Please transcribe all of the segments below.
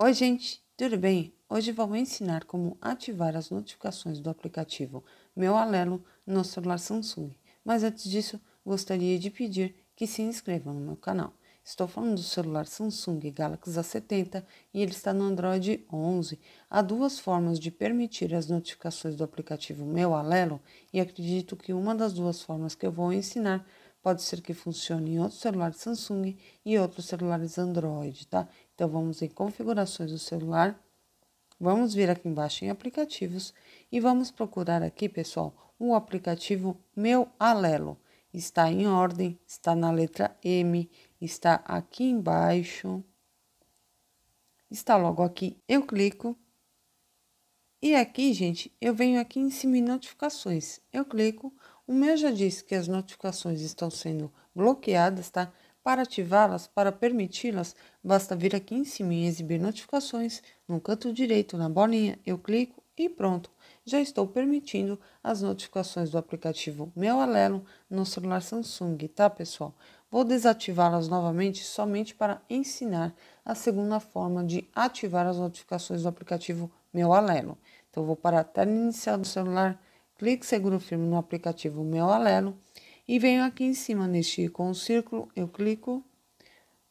Oi, gente, tudo bem? Hoje vou ensinar como ativar as notificações do aplicativo Meu Alelo no celular Samsung. Mas antes disso, gostaria de pedir que se inscrevam no meu canal. Estou falando do celular Samsung Galaxy A70 e ele está no Android 11. Há duas formas de permitir as notificações do aplicativo Meu Alelo e acredito que uma das duas formas que eu vou ensinar pode ser que funcione em outros celulares Samsung e outros celulares Android, tá? Então vamos em configurações do celular, vamos vir aqui embaixo em aplicativos e vamos procurar aqui, pessoal, o aplicativo Meu Alelo. Está em ordem, está na letra M, está aqui embaixo, está logo aqui. Eu clico e aqui, gente, eu venho aqui em cima em notificações. Eu clico, o meu já disse que as notificações estão sendo bloqueadas, tá? Para ativá-las, para permiti-las, basta vir aqui em cima em exibir notificações, no canto direito, na bolinha, eu clico e pronto. Já estou permitindo as notificações do aplicativo Meu Alelo no celular Samsung, tá, pessoal? Vou desativá-las novamente somente para ensinar a segunda forma de ativar as notificações do aplicativo Meu Alelo. Então, vou para a tela inicial do celular, clique seguro firme no aplicativo Meu Alelo e venho aqui em cima neste com o círculo, eu clico.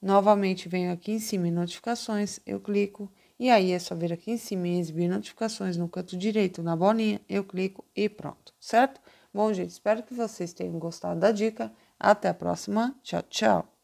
Novamente venho aqui em cima em notificações, eu clico. E aí é só vir aqui em cima e exibir notificações no canto direito, na bolinha, eu clico e pronto, certo? Bom, gente, espero que vocês tenham gostado da dica. Até a próxima. Tchau, tchau.